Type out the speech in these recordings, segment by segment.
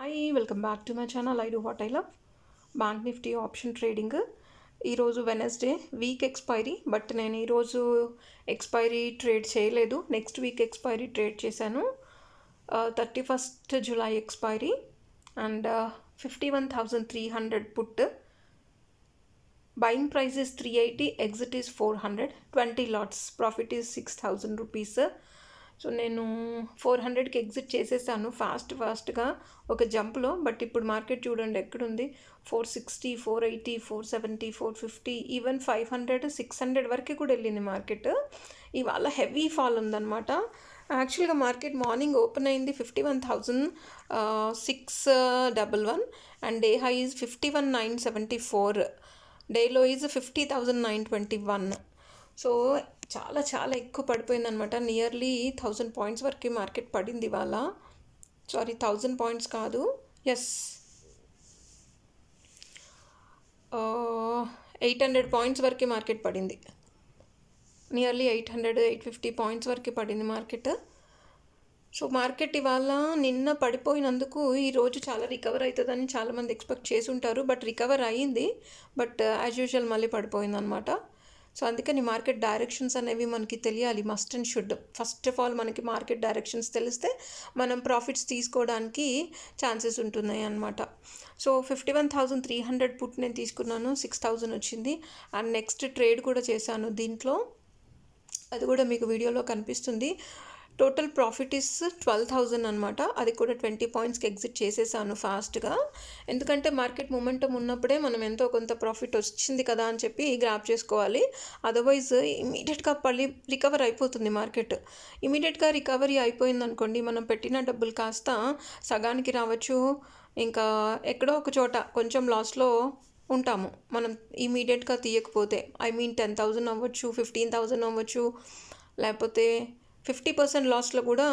hi welcome back to my channel I do what I love bank Nifty option trading ఈరోజు Wednesday week expiry but నేను ఈరోజు expiry trade చేయలేదు next week expiry trade చేశాను thirty first July expiry and fifty one thousand three hundred put buying price three eighty exit is four hundred twenty lots profit is six thousand rupees so నేను four హండ్రెడ్కి exit చేసేసాను fast ఫాస్ట్గా ఒక జంప్లో but ఇప్పుడు market చూడండి ఎక్కడుంది four sixty four eighty four seventy four fifty even five hundred six hundred వరకు కూడా వెళ్ళింది మార్కెట్ ఇవాళ హెవీ ఫాల్ ఉందన్నమాట యాక్చువల్గా మార్కెట్ మార్నింగ్ ఓపెన్ అయింది fifty one thousand six double one and day high is fifty one nine seventy four day low is fifty thousand nine twenty one so చాలా చాలా ఎక్కువ పడిపోయిందనమాట నియర్లీ థౌజండ్ పాయింట్స్ వరకు market పడింది ఇవాళ సారీ థౌజండ్ పాయింట్స్ కాదు ఎస్ ఎయిట్ హండ్రెడ్ పాయింట్స్ వరకు మార్కెట్ పడింది nearly eight hundred eight fifty points వరకు పడింది మార్కెట్ సో మార్కెట్ ఇవాళ నిన్న పడిపోయినందుకు ఈరోజు చాలా రికవర్ అవుతుందని చాలామంది ఎక్స్పెక్ట్ చేసి ఉంటారు బట్ రికవర్ అయ్యింది బట్ యాజ్ యూజువల్ మళ్ళీ పడిపోయిందనమాట సో అందుకని మార్కెట్ డైరెక్షన్స్ అనేవి మనకి తెలియాలి must and should first of all మనకి మార్కెట్ డైరెక్షన్స్ తెలిస్తే మనం ప్రాఫిట్స్ తీసుకోవడానికి ఛాన్సెస్ ఉంటున్నాయి అనమాట so fifty one thousand three hundred put నేను తీసుకున్నాను సిక్స్ థౌజండ్ వచ్చింది అండ్ నెక్స్ట్ ట్రేడ్ కూడా చేశాను దీంట్లో అది కూడా మీకు వీడియోలో కనిపిస్తుంది total profit is twelve thousand అనమాట అది కూడా ట్వంటీ పాయింట్స్కి ఎగ్జిట్ చేసేసాను ఫాస్ట్గా ఎందుకంటే మార్కెట్ మూమెంటం ఉన్నప్పుడే మనం ఎంతో కొంత ప్రాఫిట్ వచ్చింది కదా అని చెప్పి గ్రాప్ చేసుకోవాలి అదర్వైజ్ ఇమీడియట్గా మళ్ళీ రికవర్ అయిపోతుంది మార్కెట్ ఇమీడియట్గా రికవరీ అయిపోయింది అనుకోండి మనం పెట్టిన డబ్బులు కాస్త సగానికి రావచ్చు ఇంకా ఎక్కడో ఒక చోట కొంచెం లాస్లో ఉంటాము మనం ఇమీడియట్గా తీయకపోతే ఐ మీన్ టెన్ థౌజండ్ అవ్వచ్చు ఫిఫ్టీన్ థౌజండ్ అవ్వచ్చు లేకపోతే ఫిఫ్టీ పర్సెంట్ లాస్లో కూడా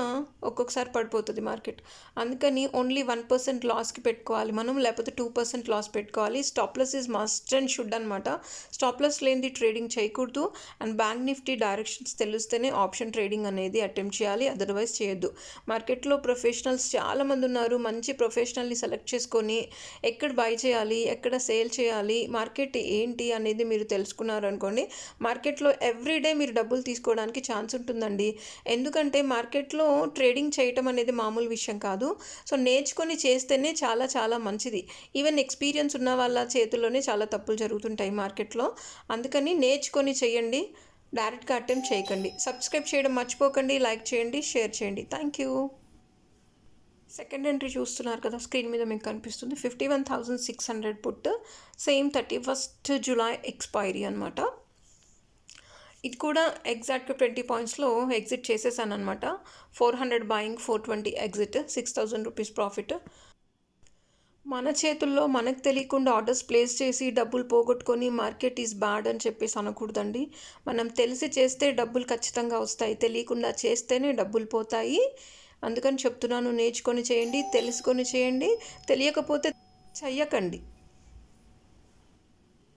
ఒక్కొక్కసారి పడిపోతుంది మార్కెట్ అందుకని ఓన్లీ వన్ పర్సెంట్ లాస్కి పెట్టుకోవాలి మనం లేకపోతే టూ పర్సెంట్ లాస్ పెట్టుకోవాలి stop loss is must and should అనమాట స్టాప్లెస్ లేనిది ట్రేడింగ్ చేయకూడదు అండ్ బ్యాంక్ నిఫ్టీ డైరెక్షన్స్ తెలిస్తేనే ఆప్షన్ ట్రేడింగ్ అనేది అటెంప్ట్ చేయాలి అదర్వైజ్ చేయొద్దు మార్కెట్లో ప్రొఫెషనల్స్ చాలామంది ఉన్నారు మంచి ప్రొఫెషనల్ని సెలెక్ట్ చేసుకొని ఎక్కడ బై చేయాలి ఎక్కడ సేల్ చేయాలి మార్కెట్ ఏంటి అనేది మీరు తెలుసుకున్నారు అనుకోండి మార్కెట్లో ఎవ్రీడే మీరు డబ్బులు తీసుకోవడానికి ఛాన్స్ ఉంటుందండి ఎందుకంటే మార్కెట్లో ట్రేడింగ్ చేయటం అనేది మామూలు విషయం కాదు సో నేర్చుకొని చేస్తేనే చాలా చాలా మంచిది ఈవెన్ ఎక్స్పీరియన్స్ ఉన్న వాళ్ళ చేతుల్లోనే చాలా తప్పులు జరుగుతుంటాయి మార్కెట్లో అందుకని నేర్చుకొని చేయండి డైరెక్ట్గా అటెంప్ట్ చేయకండి సబ్స్క్రైబ్ చేయడం మర్చిపోకండి లైక్ చేయండి షేర్ చేయండి థ్యాంక్ యూ సెకండ్ ఎంట్రీ చూస్తున్నారు కదా స్క్రీన్ మీద మీకు కనిపిస్తుంది fifty one thousand six hundred put same thirty first July expiry అనమాట ఇది కూడా ఎగ్జాక్ట్గా ట్వంటీ పాయింట్స్లో ఎగ్జిట్ చేసేసాను అనమాట four hundred buying four twenty exit six thousand rupees profit మన చేతుల్లో మనకు తెలియకుండా ఆర్డర్స్ ప్లేస్ చేసి డబ్బులు పోగొట్టుకొని మార్కెట్ ఈజ్ బ్యాడ్ అని చెప్పేసి అనకూడదండి మనం తెలిసి చేస్తే డబ్బులు ఖచ్చితంగా వస్తాయి తెలియకుండా చేస్తేనే డబ్బులు పోతాయి అందుకని చెప్తున్నాను నేర్చుకొని చేయండి తెలుసుకొని చేయండి తెలియకపోతే చెయ్యకండి